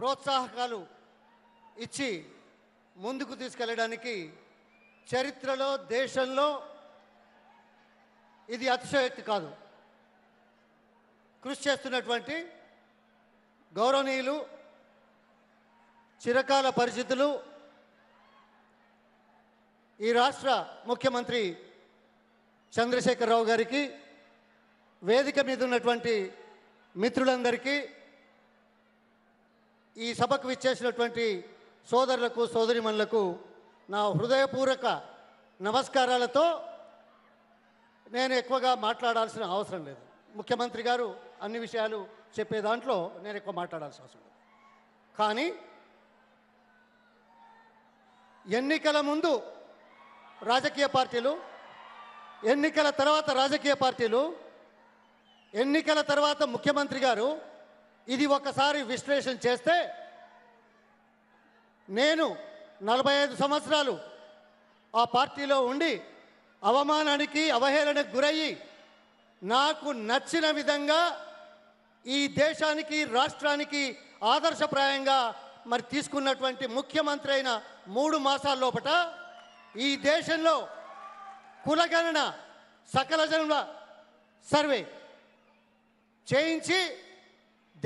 ప్రోత్సాహకాలు ఇచ్చి ముందుకు తీసుకెళ్ళడానికి చరిత్రలో దేశంలో ఇది అతిశయోక్తి కాదు కృషి చేస్తున్నటువంటి గౌరవనీయులు చిరకాల పరిస్థితులు ఈ రాష్ట్ర ముఖ్యమంత్రి చంద్రశేఖరరావు గారికి వేదిక మీద ఉన్నటువంటి మిత్రులందరికీ ఈ సభకు విచ్చేసినటువంటి సోదరులకు సోదరిమణులకు నా హృదయపూర్వక నమస్కారాలతో నేను ఎక్కువగా మాట్లాడాల్సిన అవసరం లేదు ముఖ్యమంత్రి గారు అన్ని విషయాలు చెప్పే దాంట్లో నేను ఎక్కువ మాట్లాడాల్సిన అవసరం లేదు కానీ ఎన్నికల ముందు రాజకీయ పార్టీలు ఎన్నికల తర్వాత రాజకీయ పార్టీలు ఎన్నికల తర్వాత ముఖ్యమంత్రి గారు ఇది ఒకసారి విశ్లేషణ చేస్తే నేను నలభై ఐదు సంవత్సరాలు ఆ పార్టీలో ఉండి అవమానానికి అవహేళనకు గురయ్యి నాకు నచ్చిన విధంగా ఈ దేశానికి రాష్ట్రానికి ఆదర్శప్రాయంగా మరి తీసుకున్నటువంటి ముఖ్యమంత్రి అయిన మూడు మాసాల లోపల ఈ దేశంలో కులగణన సకల జన్మ సర్వే చేయించి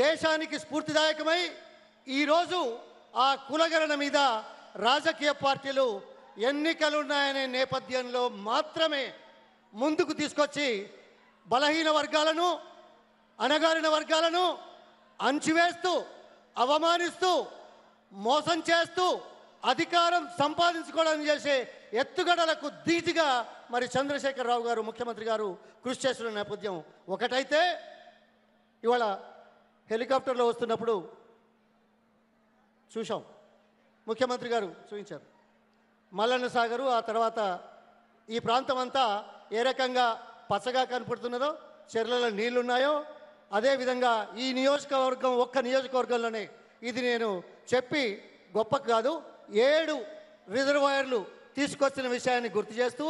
దేశానికి స్ఫూర్తిదాయకమై ఈరోజు ఆ కులగణన మీద రాజకీయ పార్టీలు ఎన్నికలున్నాయనే నేపథ్యంలో మాత్రమే ముందుకు తీసుకొచ్చి బలహీన వర్గాలను అణగారిన వర్గాలను అంచివేస్తూ అవమానిస్తూ మోసం చేస్తూ అధికారం సంపాదించుకోవడం చేసే ఎత్తుగడలకు ధీటుగా మరి చంద్రశేఖరరావు గారు ముఖ్యమంత్రి గారు కృషి చేస్తున్న నేపథ్యం ఒకటైతే ఇవాళ హెలికాప్టర్లో వస్తున్నప్పుడు చూశాం ముఖ్యమంత్రి గారు చూపించారు మల్లన్న సాగరు ఆ తర్వాత ఈ ప్రాంతం అంతా ఏ రకంగా పచ్చగా కనపడుతున్నదో చెర్లలో నీళ్లున్నాయో అదేవిధంగా ఈ నియోజకవర్గం ఒక్క నియోజకవర్గంలోనే ఇది నేను చెప్పి గొప్ప కాదు ఏడు రిజర్వాయర్లు తీసుకొచ్చిన విషయాన్ని గుర్తు చేస్తూ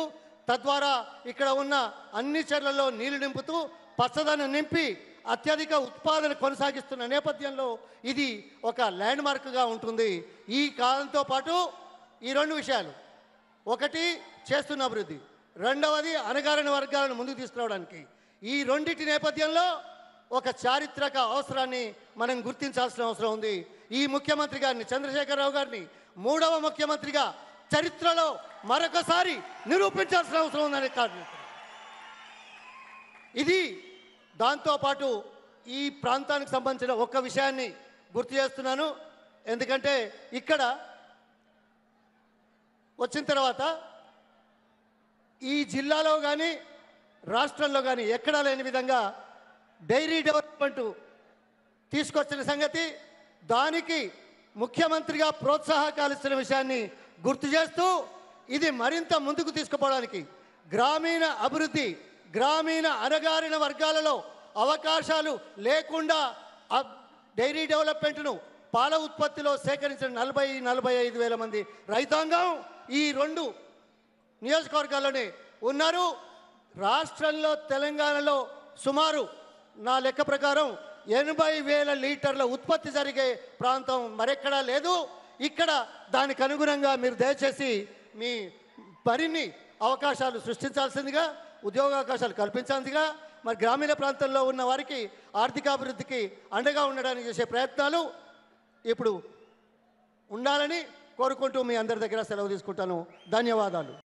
తద్వారా ఇక్కడ ఉన్న అన్ని చెర్లలో నీళ్లు నింపుతూ పచ్చదనం నింపి అత్యధిక ఉత్పాదన కొనసాగిస్తున్న నేపథ్యంలో ఇది ఒక ల్యాండ్ మార్క్గా ఉంటుంది ఈ కాలంతో పాటు ఈ రెండు విషయాలు ఒకటి చేస్తున్న అభివృద్ధి రెండవది అణగారిన వర్గాలను ముందుకు తీసుకురావడానికి ఈ రెండింటి నేపథ్యంలో ఒక చారిత్రక అవసరాన్ని మనం గుర్తించాల్సిన అవసరం ఉంది ఈ ముఖ్యమంత్రి గారిని చంద్రశేఖరరావు గారిని మూడవ ముఖ్యమంత్రిగా చరిత్రలో మరొకసారి నిరూపించాల్సిన అవసరం ఉందని కారణం ఇది దాంతోపాటు ఈ ప్రాంతానికి సంబంధించిన ఒక్క విషయాన్ని గుర్తు చేస్తున్నాను ఎందుకంటే ఇక్కడ వచ్చిన తర్వాత ఈ జిల్లాలో కానీ రాష్ట్రంలో కానీ ఎక్కడా లేని విధంగా డైరీ డెవలప్మెంట్ తీసుకొచ్చిన సంగతి దానికి ముఖ్యమంత్రిగా ప్రోత్సాహకాలు ఇస్తున్న విషయాన్ని గుర్తు చేస్తూ ఇది మరింత ముందుకు తీసుకుపోవడానికి గ్రామీణ అభివృద్ధి గ్రామీణ అణగారిన వర్గాలలో అవకాశాలు లేకుండా డైరీ డెవలప్మెంట్ను పాల ఉత్పత్తిలో సేకరించిన నలభై నలభై ఐదు వేల మంది రైతాంగం ఈ రెండు నియోజకవర్గాల్లోనే ఉన్నారు రాష్ట్రంలో తెలంగాణలో సుమారు నా లెక్క ప్రకారం ఎనభై వేల లీటర్ల ఉత్పత్తి జరిగే ప్రాంతం మరెక్కడా లేదు ఇక్కడ దానికి అనుగుణంగా మీరు దయచేసి మీ మరిన్ని అవకాశాలు సృష్టించాల్సిందిగా ఉద్యోగావకాశాలు కల్పించేందుగా మరి గ్రామీణ ప్రాంతంలో ఉన్న వారికి ఆర్థికాభివృద్ధికి అండగా ఉండడానికి చేసే ప్రయత్నాలు ఇప్పుడు ఉండాలని కోరుకుంటూ మీ అందరి దగ్గర సెలవు తీసుకుంటాను ధన్యవాదాలు